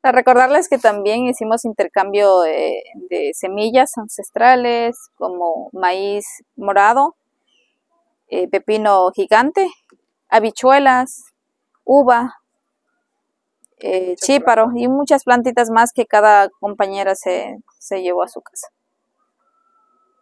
Para recordarles que también hicimos intercambio de, semillas ancestrales como maíz morado, eh, pepino gigante, habichuelas, uva, eh, chíparo y muchas plantitas más que cada compañera se llevó a su casa.